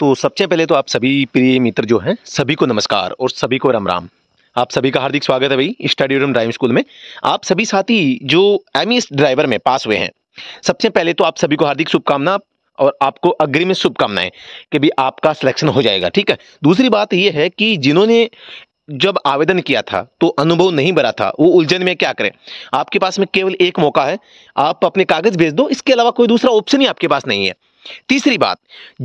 तो सबसे पहले तो आप सभी प्रिय मित्र जो हैं सभी को नमस्कार और सभी को राम राम आप सभी का हार्दिक स्वागत है भाई स्टडी रूम ड्राइविंग स्कूल में आप सभी साथी जो एम e ड्राइवर में पास हुए हैं सबसे पहले तो आप सभी को हार्दिक शुभकामना और आपको अग्रिम शुभकामनाएं कि भी आपका सिलेक्शन हो जाएगा ठीक है दूसरी बात यह है कि जिन्होंने जब आवेदन किया था तो अनुभव नहीं भरा था वो उलझन में क्या करें आपके पास में केवल एक मौका है आप अपने कागज भेज दो इसके अलावा कोई दूसरा ऑप्शन ही आपके पास नहीं है तीसरी बात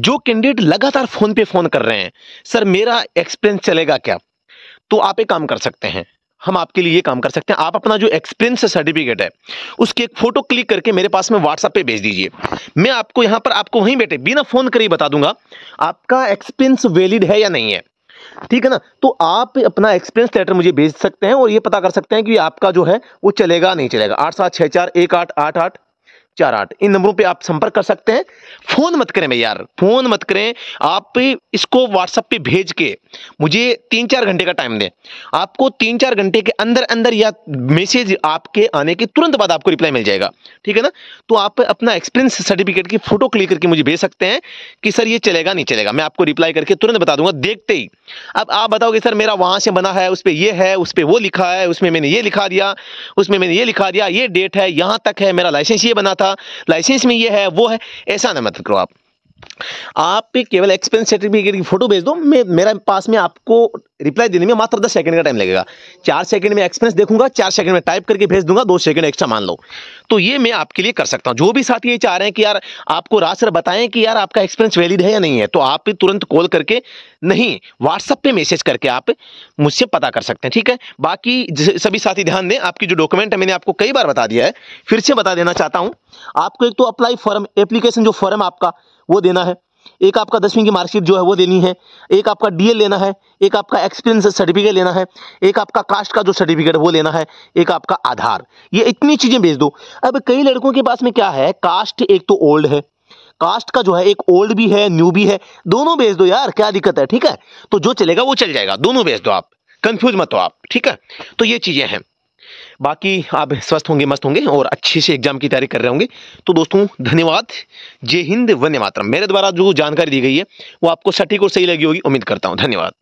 जो कैंडिडेट लगातार फोन पे फोन कर रहे हैं सर मेरा एक्सपीरियंस चलेगा क्या तो आप एक काम कर सकते हैं हम आपके लिए ये काम कर सकते हैं आप अपना जो एक्सपीरियंस सर्टिफिकेट है उसकी एक फोटो क्लिक करके मेरे पास में व्हाट्सएप पे भेज दीजिए मैं आपको यहाँ पर आपको वहीं बैठे बिना फोन करे ही बता दूंगा आपका एक्सपीरियंस वैलिड है या नहीं है ठीक है ना तो आप अपना एक्सपीरियंस लेटर मुझे भेज सकते हैं और ये पता कर सकते हैं कि आपका जो है वो चलेगा नहीं चलेगा आठ सात छः चार एक आठ आठ आठ चार आठ इन नंबरों पे आप संपर्क कर सकते हैं फोन मत करें भैया फोन मत करें आप इसको व्हाट्सएप पे भेज के मुझे तीन चार घंटे का टाइम दें आपको तीन चार घंटे के अंदर अंदर या मैसेज आपके आने के तुरंत बाद आपको रिप्लाई मिल जाएगा ठीक है ना तो आप अपना एक्सपीरियंस सर्टिफिकेट की फोटो क्लिक करके मुझे भेज सकते हैं कि सर ये चलेगा नहीं चलेगा मैं आपको रिप्लाई करके तुरंत बता दूंगा देखते ही अब आप बताओगे सर मेरा वहां से बना है उस पर यह है उस पर वो लिखा है उसमें मैंने ये लिखा दिया उसमें मैंने ये लिखा दिया ये डेट है यहां तक है मेरा लाइसेंस ये बना था लाइसेंस में ये है वो है ऐसा ना मत करो आप आप केवल एक्सपेंस सर्टिफिकेट की फोटो भेज दो मैं मेरा पास में आपको रिप्लाई देने में मात्र दस सेकंड का टाइम लगेगा चार सेकंड में एक्सपेंस देखूंगा चार सेकंड में टाइप करके भेज दूंगा दो सेकंड एक्स्ट्रा मान लो तो ये मैं आपके लिए कर सकता हूं जो भी साथी ये चाह रहे हैं कि यार आपको रासर बताएं कि यार आपका एक्सपेंस वैलिड है या नहीं है तो आप तुरंत कॉल करके नहीं व्हाट्सअप पर मैसेज करके आप मुझसे पता कर सकते हैं ठीक है बाकी सभी साथी ध्यान दें आपकी जो डॉक्यूमेंट है मैंने आपको कई बार बता दिया है फिर से बता देना चाहता हूँ आपको एक तो अप्लाई फॉर्म एप्लीकेशन जो फॉर्म आपका वो देना है एक आपका दसवीं की मार्कशीट जो है वो देनी है एक आपका डीएल लेना है एक आपका एक्सपीरियंस सर्टिफिकेट लेना है एक आपका कास्ट का जो सर्टिफिकेट वो लेना है एक आपका आधार ये इतनी चीज़ें भेज दो अब कई लड़कों के पास में क्या है कास्ट एक तो ओल्ड है कास्ट का जो है एक ओल्ड भी है न्यू भी है दोनों भेज दो यार क्या दिक्कत है ठीक है तो जो चलेगा वो चल जाएगा दोनों भेज दो आप कंफ्यूज मत हो आप ठीक है तो ये चीज़ें हैं बाकी आप स्वस्थ होंगे मस्त होंगे और अच्छे से एग्जाम की तैयारी कर रहे होंगे तो दोस्तों धन्यवाद जय हिंद वन्य मातरम मेरे द्वारा जो जानकारी दी गई है वो आपको सटीक और सही लगी होगी उम्मीद करता हूँ धन्यवाद